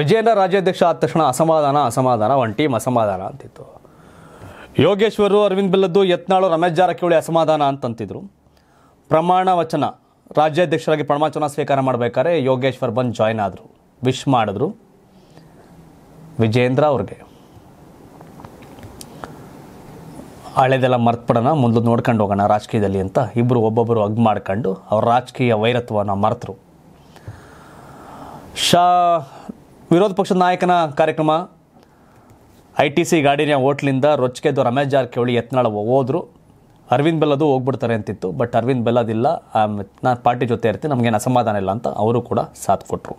ವಿಜಯೇಂದ್ರ ರಾಜ್ಯಾಧ್ಯಕ್ಷ ಆದ ತಕ್ಷಣ ಅಸಮಾಧಾನ ಅಸಮಾಧಾನ ಒನ್ ಟೀಮ್ ಅಸಮಾಧಾನ ಅಂತಿತ್ತು ಯೋಗೇಶ್ವರರು ಅರವಿಂದ್ ಬಿಲ್ಲದ್ದು ಯತ್ನಾಳು ರಮೇಶ್ ಜಾರಕಿಹೊಳಿ ಅಸಮಾಧಾನ ಅಂತಂತಿದ್ರು ಪ್ರಮಾಣ ವಚನ ರಾಜ್ಯಾಧ್ಯಕ್ಷರಾಗಿ ಪ್ರಮಾಚನ ಸ್ವೀಕಾರ ಮಾಡಬೇಕಾದ್ರೆ ಯೋಗೇಶ್ವರ್ ಬಂದು ಜಾಯ್ನ್ ಆದರು ವಿಶ್ ಮಾಡಿದ್ರು ವಿಜೇಂದ್ರ ಅವ್ರಿಗೆ ಹಳೆದೆಲ್ಲ ಮರ್ತ್ಬಿಡೋಣ ಮುಂದೆ ನೋಡ್ಕೊಂಡು ಹೋಗೋಣ ರಾಜಕೀಯದಲ್ಲಿ ಅಂತ ಇಬ್ಬರು ಒಬ್ಬೊಬ್ಬರು ಅಗ್ ಮಾಡ್ಕೊಂಡು ಅವ್ರ ರಾಜಕೀಯ ವೈರತ್ವನ ಮರೆತರು ಶಾ ವಿರೋಧ ಪಕ್ಷದ ನಾಯಕನ ಕಾರ್ಯಕ್ರಮ ಐ ಟಿ ಸಿ ಗಾಡಿನ ಓಟ್ಲಿಂದ ರೊಚ್ಚಿಗೆದ್ದು ರಮೇಶ್ ಜಾರಕಿಹೊಳಿ ಯತ್ನಾಳ ಹೋದ್ರು ಅರವಿಂದ್ ಬೆಲ್ಲದು ಹೋಗ್ಬಿಡ್ತಾರೆ ಅಂತಿತ್ತು ಬಟ್ ಅರವಿಂದ್ ಬೆಲ್ಲದಿಲ್ಲ ನಾನು ಪಾರ್ಟಿ ಜೊತೆ ಇರ್ತೀನಿ ನಮಗೇನು ಅಸಮಾಧಾನ ಇಲ್ಲ ಅಂತ ಅವರು ಕೂಡ ಸಾಥ್ ಕೊಟ್ಟರು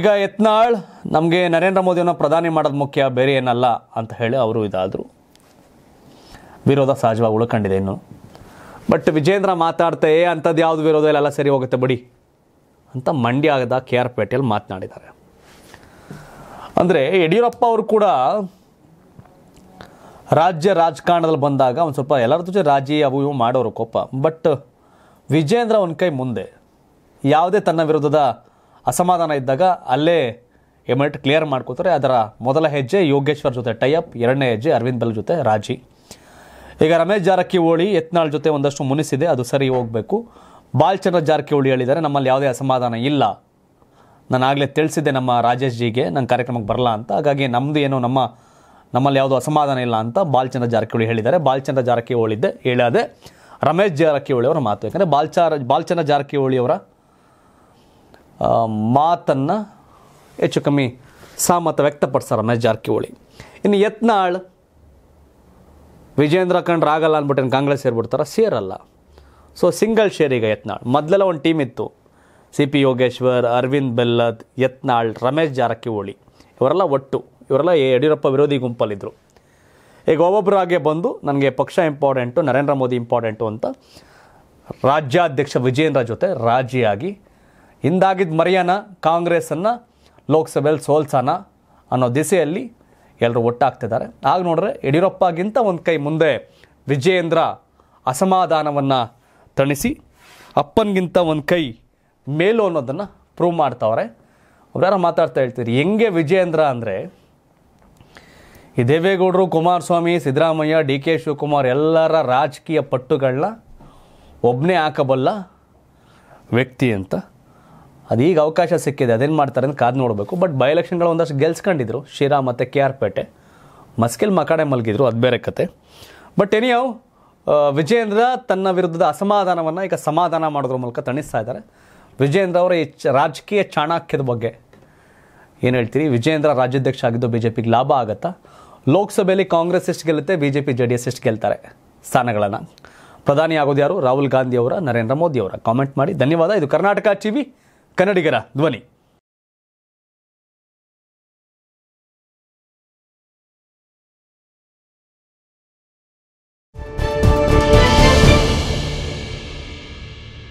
ಈಗ ಯತ್ನಾಳ್ ನಮಗೆ ನರೇಂದ್ರ ಮೋದಿಯನ್ನು ಪ್ರಧಾನಿ ಮಾಡೋದು ಮುಖ್ಯ ಬೇರೆ ಏನಲ್ಲ ಅಂತ ಹೇಳಿ ಅವರು ಇದಾದರು ವಿರೋಧ ಸಹಜವಾಗಿ ಉಳ್ಕೊಂಡಿದೆ ಇನ್ನು ಬಟ್ ವಿಜೇಂದ್ರ ಮಾತಾಡ್ತಾ ಏ ಅಂಥದ್ದು ಯಾವುದು ವಿರೋಧ ಇಲ್ಲ ಎಲ್ಲ ಸರಿ ಹೋಗುತ್ತೆ ಬಿಡಿ ಅಂತ ಮಂಡ್ಯದ ಕೆ ಆರ್ ಪೇಟೆಯಲ್ಲಿ ಮಾತನಾಡಿದ್ದಾರೆ ಅಂದರೆ ಯಡಿಯೂರಪ್ಪ ಅವರು ಕೂಡ ರಾಜ್ಯ ರಾಜಕಾರಣದಲ್ಲಿ ಬಂದಾಗ ಒಂದು ಸ್ವಲ್ಪ ಎಲ್ಲರ ಜೊತೆ ರಾಜಿ ಅವು ಇವು ಮಾಡೋರು ಕೋಪ ಬಟ್ ವಿಜೇಂದ್ರ ಅವನ ಕೈ ಮುಂದೆ ಯಾವುದೇ ತನ್ನ ವಿರುದ್ಧದ ಅಸಮಾಧಾನ ಇದ್ದಾಗ ಅಲ್ಲೇ ಎಮಿಟ್ ಕ್ಲಿಯರ್ ಮಾಡ್ಕೋತಾರೆ ಅದರ ಮೊದಲ ಹೆಜ್ಜೆ ಯೋಗೇಶ್ವರ್ ಜೊತೆ ಟೈಅಪ್ ಎರಡನೇ ಹೆಜ್ಜೆ ಅರವಿಂದ್ ಬಲ್ ಜೊತೆ ರಾಜಿ ಈಗ ರಮೇಶ್ ಜಾರಕಿಹೊಳಿ ಯತ್ನಾಳ್ ಜೊತೆ ಒಂದಷ್ಟು ಮುನಿಸಿದೆ ಅದು ಸರಿ ಹೋಗಬೇಕು ಬಾಲ್ಚಂದ್ರ ಜಾರಕಿಹೊಳಿ ಹೇಳಿದ್ದಾರೆ ನಮ್ಮಲ್ಲಿ ಯಾವುದೇ ಅಸಮಾಧಾನ ಇಲ್ಲ ನಾನು ಆಗಲೇ ತಿಳಿಸಿದ್ದೆ ನಮ್ಮ ರಾಜೇಶ್ ಜಿಗೆ ನನ್ನ ಕಾರ್ಯಕ್ರಮಕ್ಕೆ ಬರಲ್ಲ ಅಂತ ಹಾಗಾಗಿ ನಮ್ಮದು ಏನೋ ನಮ್ಮ ನಮ್ಮಲ್ಲಿ ಯಾವುದೋ ಅಸಮಾಧಾನ ಇಲ್ಲ ಅಂತ ಬಾಲ್ಚಂದ್ರ ಜಾರಕಿಹೊಳಿ ಹೇಳಿದ್ದಾರೆ ಬಾಲ್ಚಂದ್ರ ಜಾರಕಿಹೊಳಿದ್ದೆ ಹೇಳದೆ ರಮೇಶ್ ಜಾರಕಿಹೊಳಿ ಅವರ ಮಾತು ಯಾಕಂದರೆ ಬಾಲ್ಚಾರ ಬಾಲ್ಚಂದ್ರ ಜಾರಕಿಹೊಳಿ ಅವರ ಮಾತನ್ನು ಹೆಚ್ಚು ಕಮ್ಮಿ ಸಹಮತ ವ್ಯಕ್ತಪಡಿಸ್ತಾರೆ ರಮೇಶ್ ಜಾರಕಿಹೊಳಿ ಇನ್ನು ಯತ್ನಾಳ್ ವಿಜೇಂದ್ರ ಕಂಡ್ರೆ ಆಗಲ್ಲ ಅಂದ್ಬಿಟ್ಟು ಕಾಂಗ್ರೆಸ್ ಸೇರಿಬಿಡ್ತಾರ ಸೇರಲ್ಲ ಸೊ ಸಿಂಗಲ್ ಶೇರ್ ಈಗ ಯತ್ನಾಳ್ ಮೊದಲೆಲ್ಲ ಒಂದು ಟೀಮ್ ಇತ್ತು ಸಿ ಪಿ ಯೋಗೇಶ್ವರ್ ಅರವಿಂದ್ ಬೆಲ್ಲದ್ ಯತ್ನಾಳ್ ರಮೇಶ್ ಜಾರಕಿಹೊಳಿ ಇವರೆಲ್ಲ ಒಟ್ಟು ಇವರೆಲ್ಲ ಯಡಿಯೂರಪ್ಪ ವಿರೋಧಿ ಗುಂಪಲ್ಲಿದ್ದರು ಈಗ ಒಬ್ಬೊಬ್ಬರು ಹಾಗೆ ಬಂದು ನನಗೆ ಪಕ್ಷ ಇಂಪಾರ್ಟೆಂಟು ನರೇಂದ್ರ ಮೋದಿ ಇಂಪಾರ್ಟೆಂಟು ಅಂತ ರಾಜ್ಯಾಧ್ಯಕ್ಷ ವಿಜೇಂದ್ರ ಜೊತೆ ರಾಜಿಯಾಗಿ ಹಿಂದಾಗಿದ್ದ ಮರ್ಯಾನ ಕಾಂಗ್ರೆಸ್ಸನ್ನು ಲೋಕಸಭೆಯಲ್ಲಿ ಸೋಲ್ಸೋಣ ಅನ್ನೋ ದಿಸೆಯಲ್ಲಿ ಎಲ್ಲರೂ ಒಟ್ಟಾಗ್ತಿದ್ದಾರೆ ಆಗ ನೋಡಿದ್ರೆ ಯಡಿಯೂರಪ್ಪಗಿಂತ ಒಂದು ಕೈ ಮುಂದೆ ವಿಜೇಂದ್ರ ಅಸಮಾಧಾನವನ್ನು ತಣಿಸಿ ಅಪ್ಪನಿಗಿಂತ ಒಂದು ಕೈ ಮೇಲು ಅನ್ನೋದನ್ನು ಪ್ರೂವ್ ಮಾಡ್ತಾವ್ರೆ ಅವರಾರ ಮಾತಾಡ್ತಾ ಹೇಳ್ತೀರಿ ಹೆಂಗೆ ವಿಜಯೇಂದ್ರ ಅಂದರೆ ಈ ದೇವೇಗೌಡರು ಕುಮಾರಸ್ವಾಮಿ ಸಿದ್ದರಾಮಯ್ಯ ಡಿ ಕೆ ಶಿವಕುಮಾರ್ ಎಲ್ಲರ ರಾಜಕೀಯ ಪಟ್ಟುಗಳನ್ನ ಒಬ್ಬನೇ ಹಾಕಬಲ್ಲ ವ್ಯಕ್ತಿ ಅಂತ ಅದೀಗ ಅವಕಾಶ ಸಿಕ್ಕಿದೆ ಅದೇನು ಮಾಡ್ತಾರೆ ಅಂತ ಕಾದು ನೋಡಬೇಕು ಬಟ್ ಬೈ ಎಲೆಕ್ಷನ್ಗಳು ಒಂದಷ್ಟು ಗೆಲ್ಸ್ಕೊಂಡಿದ್ರು ಶಿರಾ ಮತ್ತು ಕೆ ಆರ್ ಪೇಟೆ ಮಸ್ಕಿಲ್ ಮಕಾಡೆ ಮಲಗಿದ್ರು ಅದು ಬೇರೆ ಕತೆ ಬಟ್ ಎನಿಯವು ವಿಜೇಂದ್ರ ತನ್ನ ವಿರುದ್ಧದ ಅಸಮಾಧಾನವನ್ನು ಈಗ ಸಮಾಧಾನ ಮಾಡೋದ್ರ ಮೂಲಕ ತಣಿಸ್ತಾ ಇದ್ದಾರೆ ವಿಜೇಂದ್ರ ಅವರ ಈ ರಾಜಕೀಯ ಚಾಣಾಕ್ಯದ ಬಗ್ಗೆ ಏನು ಹೇಳ್ತೀರಿ ವಿಜೇಂದ್ರ ರಾಜ್ಯಾಧ್ಯಕ್ಷ ಆಗಿದ್ದು ಬಿ ಜೆ ಪಿಗೆ ಲಾಭ ಆಗುತ್ತಾ ಲೋಕಸಭೆಯಲ್ಲಿ ಕಾಂಗ್ರೆಸ್ ಎಷ್ಟು ಗೆಲ್ಲುತ್ತೆ B J P J D S ಎಷ್ಟು ಗೆಲ್ತಾರೆ ಸ್ಥಾನಗಳನ್ನು ಪ್ರಧಾನಿ ಆಗೋದು ಯಾರು ರಾಹುಲ್ ಗಾಂಧಿ ಅವರ ನರೇಂದ್ರ ಮೋದಿ ಅವರ ಕಾಮೆಂಟ್ ಮಾಡಿ ಧನ್ಯವಾದ ಇದು ಕರ್ನಾಟಕ ವಿ ಕನ್ನಡಿಗರ ಧ್ವನಿ